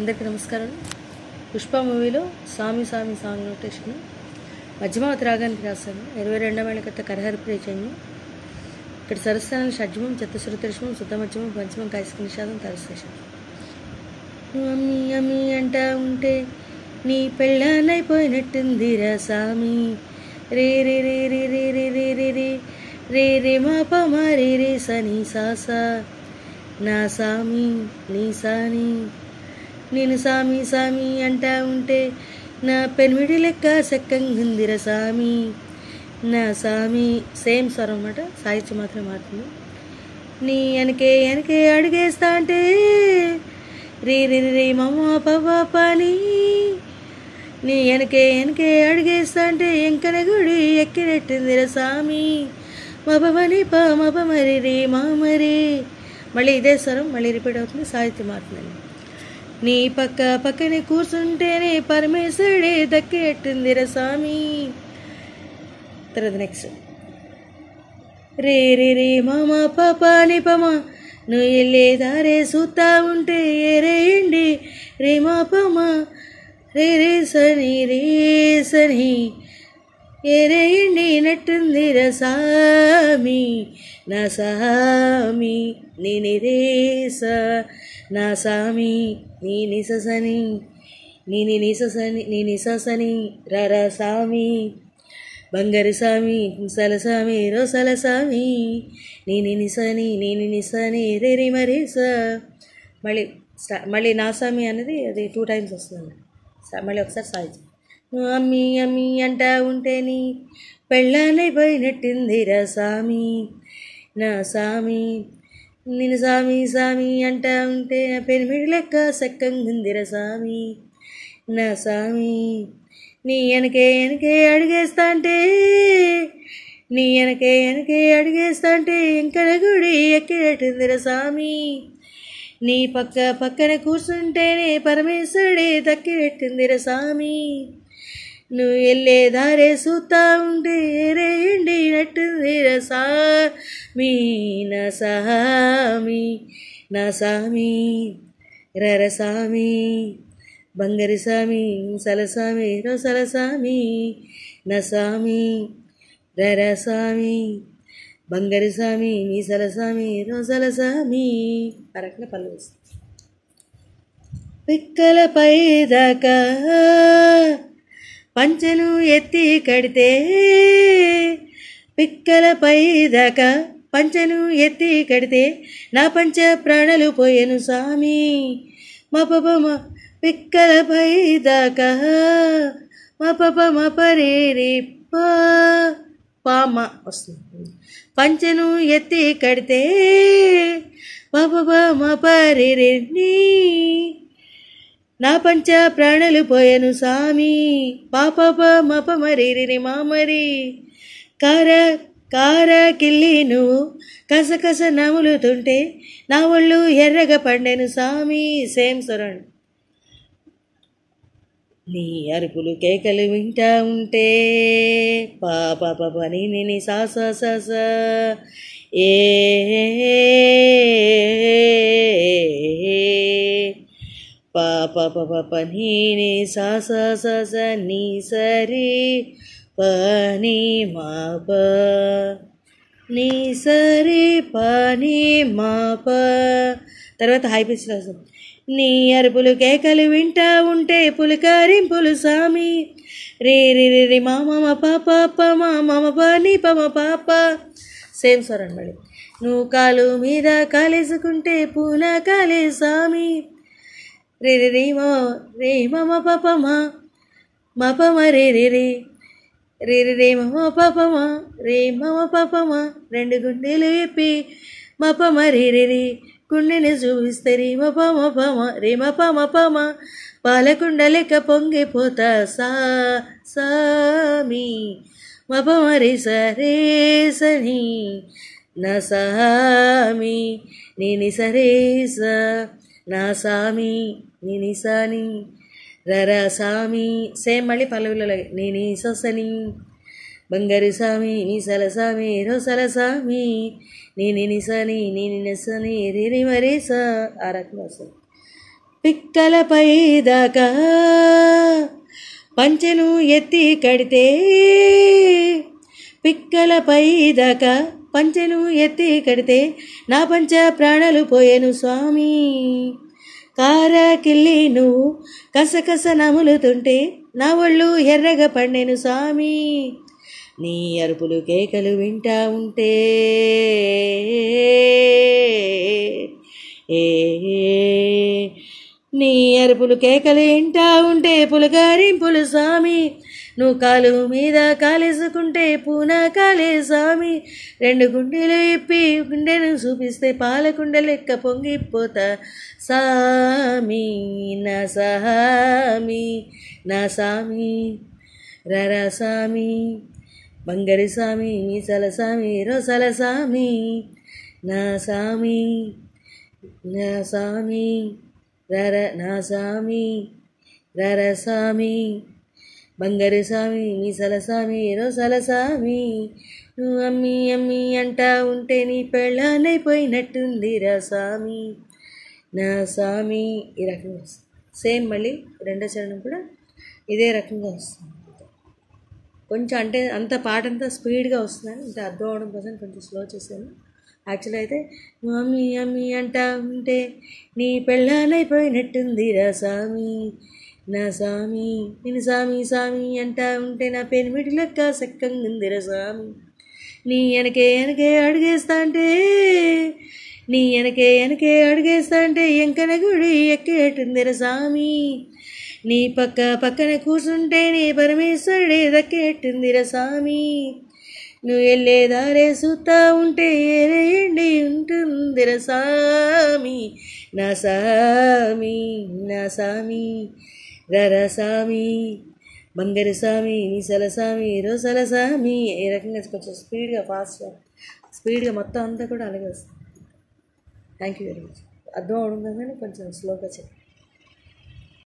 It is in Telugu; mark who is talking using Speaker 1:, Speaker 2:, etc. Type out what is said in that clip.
Speaker 1: అందరికీ నమస్కారం పుష్ప మూవీలో స్వామి స్వామి సాంగ్ నోటేషన్ మధ్యమావతి రాగానికి రాశాను ఇరవై రెండవ ఏళ్ళ క్రిత కరహరి ఇక్కడ సరస్థానం షడ్జమం చతుశ్రుతృష్మం శుద్ధమధ్యమం పంచమం కైసిక నిషాదం తరశేషం అమ్మి అమ్మి అంటా ఉంటే నీ పెళ్ళనైపోయినట్టుందిరా స్వామి రే రే రే రే రే రే రే రే రే రే రే మా పమా రే రే సని సాసా నా సామి నీ సాని నేను సామి సామి అంటా ఉంటే నా పెనుమిడి లెక్క సెక్కంగుందిర సామి నా సామి సేమ్ స్వరం అనమాట సాహిత్యం మాత్రం మారుతుంది నీ వెనకే వెనకే అడిగేస్తా అంటే రీ రీ రీ మమ్మ పవ్వా పని నీ వెనకే వెనకే అడిగేస్తా అంటే ఎంకన గుడి ఎక్కినట్టుందిర సామి మబమని పా మబమరి రే మామరి మళ్ళీ ఇదే స్వరం మళ్ళీ రిపీట్ అవుతుంది సాహిత్యం మారుతుందండి నీ పక్క పక్కన కూర్చుంటేనే పరమేశ్వరుడే రా స్వామి తర్వాత నెక్స్ట్ రే రే రే మామ నీ నిపమ నువ్వు వెళ్ళే దారే సూతా ఉంటే ఏ రే మా పమ రే రే సని రే సని ఎరేయండినట్టుందిర సామి నా సామి నిరేస నా సామి నీ నిససని నేను నిససని నీ నిససని రరా సామి బంగారు సామి కుంసల సామి రోసల సామి నేను నిసని నేను నిసని రేరి మరీస మళ్ళీ మళ్ళీ నా సామి అనేది అది టూ టైమ్స్ వస్తుంది మళ్ళీ ఒకసారి సాయి అమ్మీ అమ్మీ అంటా ఉంటే నీ పోయినట్టిందిరా సామి నా సామి నేను సామి సామి అంటా ఉంటే నా పెనిమిడి లెక్క ఉందిరా సామి నా సామి నీ వెనకే వెనకే అడిగేస్తా అంటే నీ వెనకే వెనకే అడిగేస్తా అంటే ఇంకా గుడి ఎక్కినట్టుందిరా సామి నీ పక్క పక్కన కూర్చుంటేనే పరమేశ్వరుడే తక్కినట్టుందిరా సామి నువ్వు దారే సూతా ఉండే రేండినట్టుంది సామి నా సామి రరసామి సామి సలసామి రసలసామి సామి రరసామి బంగరిసామి మీసలసామి సలసామి ఆ అరకున పనులు వేస్తుంది పై దాకా పంచెలు ఎత్తి కడితే పిక్కల దాకా పంచెలు ఎత్తి కడితే నా పంచ ప్రాణలు పోయెను స్వామి మా పప మా పిక్కల దాకా మా పప మా పరేరి పామ వస్తుంది పంచెను ఎత్తి కడితే మా పప మా పరేరి నా పంచ ప్రాణులు పోయను సామి పాప మపమరి మామరి కార కార కిల్లి కసకస నములుతుంటే నా ఒళ్ళు ఎర్రగా పండెను సామి సేమ్ సరణ్ నీ అరుపులు కేకలు వింటా ఉంటే పాప పని నేను సాస సాస ఏ పాప ప నీ సా స స నీ సరి పని మా ప నీ సరి పని మా ప తర్వాత హై పిచ్ వస్తుంది నీ అరుపులు కేకలు వింటా ఉంటే పులకరింపులు సామి రే రే రే రే మా మామ పాప ప మా మామ ప నీ ప మా పాప సేమ్ సార్ అనమాట నువ్వు కాలు మీద కాలేసుకుంటే పూన కాలే సామి రే రే రే మా రే మా మా పాప మా మా ప మా రే రే రే రే రే రే మా పాప మా రే మా పాప మా రెండు గుండెలు ఎప్పి మా ప మా రే రే రే గుండెని చూపిస్తే రే మా పా మా మా రే మా పా మా మా పాలకుండ లెక్క పొంగిపోతా సా సామి మా పా మా రే సా రే సని నా సామి నేని సరే సా నా సామి నినిసని రరసామి సేమ్ మళ్ళీ పల్లవిలో నేనే సొసని బంగారు సామి నీ సలసామి రోసల సామి నేను నిసని నేను నిసని రిని మరేసా ఆ రకంగా వస్తుంది పిక్కలపై దాకా పంచెను ఎత్తి కడితే పిక్కలపై దాకా పంచెను ఎత్తి కడితే నా పంచ ప్రాణాలు పోయేను స్వామి కారాకిల్లి నువ్వు కసకస నములుతుంటే నా ఒళ్ళు ఎర్రగా పండెను స్వామి నీ అరుపులు కేకలు వింటా ఉంటే ఏ నీ అరుపులు కేకలు వింటా ఉంటే పులగారింపులు స్వామి నువ్వు కాలు మీద కాలేసుకుంటే కాలే స్వామి రెండు గుండెలు ఇప్పి గుండెను చూపిస్తే పాలకుండ లెక్క పొంగిపోతా సామి నా సహామి నా సామి రరా సామి స్వామి మీసల స్వామి స్వామి నా సామి నా సామి రర నా సామి రర స్వామి మీ సలసామి ఏదో సలసామి నువ్వు అమ్మి అమ్మి అంటా ఉంటే నీ పెళ్ళాలైపోయినట్టుంది రా స్వామి నా స్వామి ఈ రకంగా వస్తుంది సేమ్ మళ్ళీ రెండో చరణం కూడా ఇదే రకంగా వస్తుంది కొంచెం అంటే అంత పాట అంతా స్పీడ్గా వస్తున్నాను ఇంత అర్థం అవడం కోసం కొంచెం స్లో చేశాను యాక్చువల్ అయితే మమ్మీ అమ్మి అంటా ఉంటే నీ పెళ్ళాలైపోయినట్టుంది రా స్వామి నా స్వామి నేను స్వామి స్వామి అంటా ఉంటే నా పెనిమిటి లెక్క సక్కంగుందిర స్వామి నీ వెనకే వెనకే అడిగేస్తా అంటే నీ వెనకే వెనకే అడిగేస్తా అంటే ఎంకన గుడి ఎక్కేటుందిర స్వామి నీ పక్క పక్కన కూర్చుంటే నీ పరమేశ్వరుడే దక్కేటుందిర స్వామి నువ్వు వెళ్ళే దారే సూతా ఉంటే ఏరేయండి ఉంటుందిరా సామి నా సామి నా సామి గరసామి స్వామి రోసల స్వామి ఈ రకంగా కొంచెం స్పీడ్గా ఫాస్ట్గా స్పీడ్గా మొత్తం అంతా కూడా అలాగే వస్తుంది థ్యాంక్ యూ వెరీ మచ్ అర్థం అవడం కానీ కొంచెం స్లోగా చెప్పి